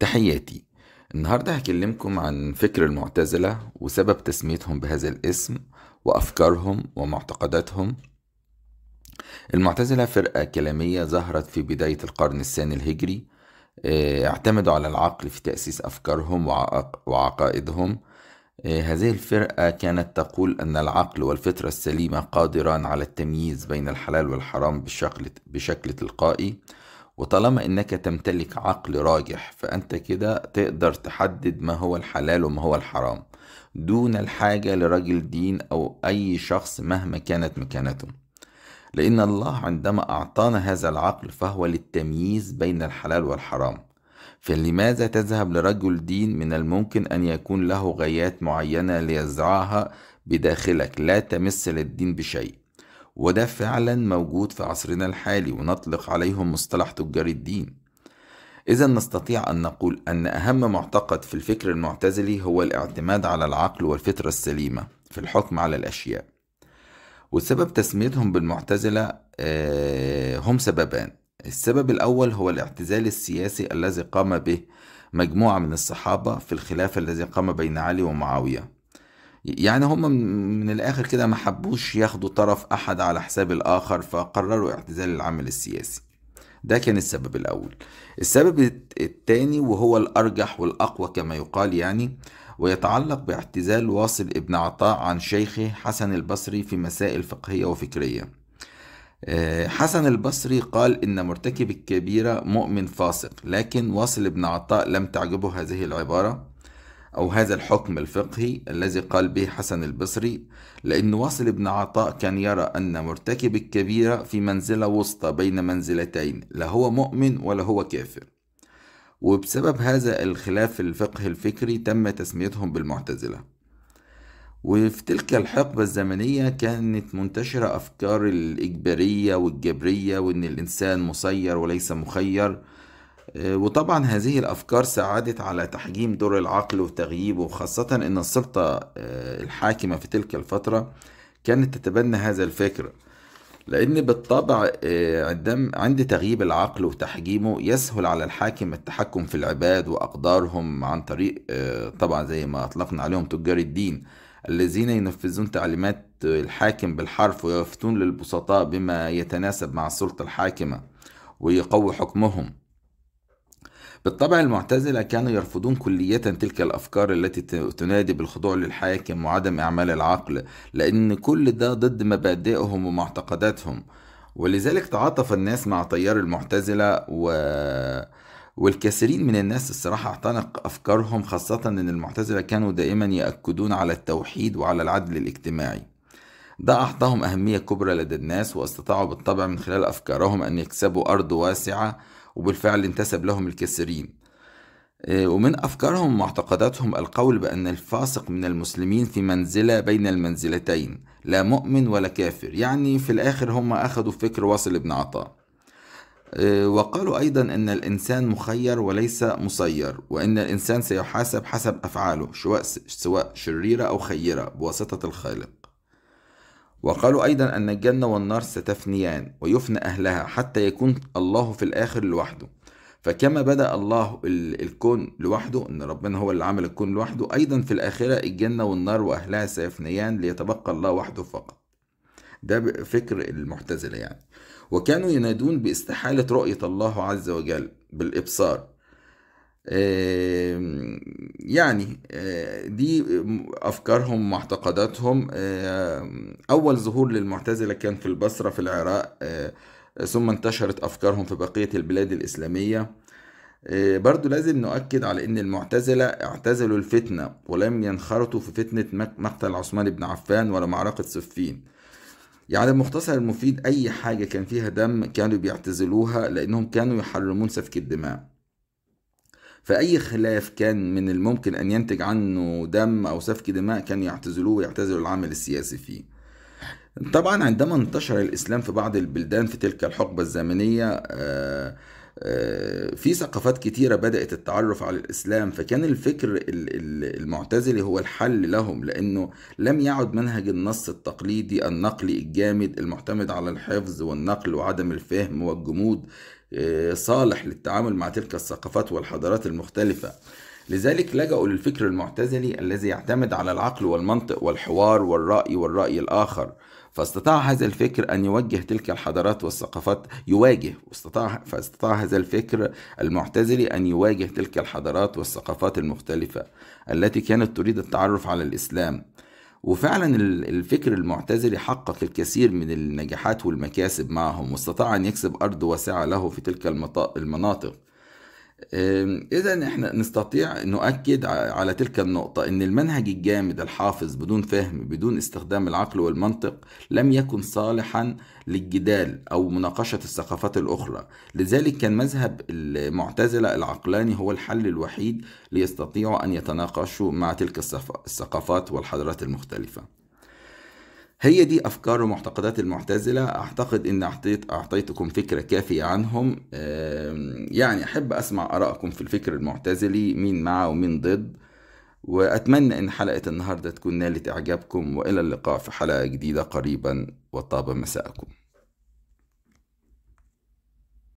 تحياتي النهاردة هكلمكم عن فكر المعتزلة وسبب تسميتهم بهذا الاسم وأفكارهم ومعتقداتهم المعتزلة فرقة كلامية ظهرت في بداية القرن الثاني الهجري آه، اعتمدوا على العقل في تأسيس أفكارهم وعقائدهم آه، هذه الفرقة كانت تقول أن العقل والفطرة السليمة قادران على التمييز بين الحلال والحرام بشكل, بشكل تلقائي وطالما انك تمتلك عقل راجح فانت كده تقدر تحدد ما هو الحلال وما هو الحرام دون الحاجة لرجل دين او اي شخص مهما كانت مكانته لان الله عندما اعطانا هذا العقل فهو للتمييز بين الحلال والحرام فلماذا تذهب لرجل دين من الممكن ان يكون له غايات معينة ليزرعها بداخلك لا تمس للدين بشيء وده فعلا موجود في عصرنا الحالي ونطلق عليهم مصطلح تجار الدين إذا نستطيع أن نقول أن أهم معتقد في الفكر المعتزلي هو الاعتماد على العقل والفطرة السليمة في الحكم على الأشياء وسبب تسميتهم بالمعتزلة آه، هم سببان السبب الأول هو الاعتزال السياسي الذي قام به مجموعة من الصحابة في الخلاف الذي قام بين علي ومعاوية يعني هم من الآخر كده ما حبوش ياخدوا طرف أحد على حساب الآخر فقرروا اعتزال العمل السياسي ده كان السبب الأول السبب الثاني وهو الأرجح والأقوى كما يقال يعني ويتعلق باعتزال واصل ابن عطاء عن شيخه حسن البصري في مسائل فقهية وفكرية آه، حسن البصري قال إن مرتكب الكبيرة مؤمن فاسق لكن واصل ابن عطاء لم تعجبه هذه العبارة أو هذا الحكم الفقهي الذي قال به حسن البصري لأن واصل بن عطاء كان يرى أن مرتكب الكبيرة في منزلة وسطى بين منزلتين لا هو مؤمن ولا هو كافر وبسبب هذا الخلاف الفقه الفكري تم تسميتهم بالمعتزلة وفي تلك الحقبة الزمنية كانت منتشرة أفكار الإجبارية والجبرية وإن الإنسان مسير وليس مخير آه، وطبعا هذه الأفكار ساعدت على تحجيم دور العقل وتغييبه خاصة أن السلطة آه، الحاكمة في تلك الفترة كانت تتبنى هذا الفكر لأن بالطبع آه، عندما عند تغييب العقل وتحجيمه يسهل على الحاكم التحكم في العباد وأقدارهم عن طريق طبعا زي ما أطلقنا عليهم تجار الدين الذين ينفذون تعليمات الحاكم بالحرف ويفتون للبسطاء بما يتناسب مع السلطة الحاكمة ويقوي حكمهم بالطبع المعتزلة كانوا يرفضون كلية تلك الأفكار التي تنادي بالخضوع للحاكم وعدم إعمال العقل لأن كل ده ضد مبادئهم ومعتقداتهم ولذلك تعاطف الناس مع تيار المعتزلة و... والكثيرين من الناس الصراحة اعتنق أفكارهم خاصة أن المعتزلة كانوا دائما يأكدون على التوحيد وعلى العدل الاجتماعي ده أعطاهم أهمية كبرى لدى الناس واستطاعوا بالطبع من خلال أفكارهم أن يكسبوا أرض واسعة وبالفعل انتسب لهم الكثيرين آه، ومن أفكارهم ومعتقداتهم القول بأن الفاسق من المسلمين في منزلة بين المنزلتين لا مؤمن ولا كافر يعني في الآخر هم أخذوا فكر واصل بن عطاء آه، وقالوا أيضا أن الإنسان مخير وليس مسير وأن الإنسان سيحاسب حسب أفعاله سواء شريرة أو خيرة بواسطة الخالق وقالوا أيضا أن الجنة والنار ستفنيان ويفنى أهلها حتى يكون الله في الآخر لوحده فكما بدأ الله الكون لوحده إن ربنا هو اللي عمل الكون لوحده أيضا في الآخرة الجنة والنار وأهلها سيفنيان ليتبقى الله وحده فقط ده فكر المعتزلة يعني وكانوا ينادون باستحالة رؤية الله عز وجل بالإبصار يعني آه، دي أفكارهم معتقداتهم آه، أول ظهور للمعتزلة كان في البصرة في العراق آه، ثم انتشرت أفكارهم في بقية البلاد الإسلامية برضو لازم نؤكد على أن المعتزلة اعتزلوا الفتنة ولم ينخرطوا في فتنة مقتل عثمان بن عفان ولا معركة صفين يعني المختصر المفيد أي حاجة كان فيها دم كانوا بيعتزلوها لأنهم كانوا يحرمون سفك الدماء فأي خلاف كان من الممكن أن ينتج عنه دم أو سفك دماء كانوا يعتزلوه ويعتزلوا العمل السياسي فيه طبعا عندما انتشر الإسلام في بعض البلدان في تلك الحقبة الزمنية آه آه، في ثقافات كتيرة بدأت التعرف على الإسلام فكان الفكر المعتزلي هو الحل لهم لأنه لم يعد منهج النص التقليدي النقلي الجامد المعتمد على الحفظ والنقل وعدم الفهم والجمود آه، صالح للتعامل مع تلك الثقافات والحضارات المختلفة لذلك لجأوا للفكر المعتزلي الذي يعتمد على العقل والمنطق والحوار والرأي والرأي الآخر فاستطاع هذا الفكر أن يوجه تلك الحضارات والثقافات يواجه واستطاع فاستطاع هذا الفكر المعتزلي أن يواجه تلك الحضارات والثقافات المختلفة التي كانت تريد التعرف على الإسلام وفعلا الفكر المعتزلي حقق الكثير من النجاحات والمكاسب معهم واستطاع أن يكسب أرض واسعة له في تلك المناطق إذا إحنا نستطيع نؤكد على تلك النقطة إن المنهج الجامد الحافظ بدون فهم بدون استخدام العقل والمنطق لم يكن صالحا للجدال أو مناقشة الثقافات الأخرى لذلك كان مذهب المعتزلة العقلاني هو الحل الوحيد ليستطيعوا أن يتناقشوا مع تلك الثقافات والحضارات المختلفة هي دي أفكار ومعتقدات المعتزلة أعتقد إن أعطيت أعطيتكم فكرة كافية عنهم يعني أحب أسمع آرائكم في الفكر المعتزلي مين مع ومين ضد وأتمنى إن حلقة النهاردة تكون نالت إعجابكم وإلى اللقاء في حلقة جديدة قريبا وطاب مساءكم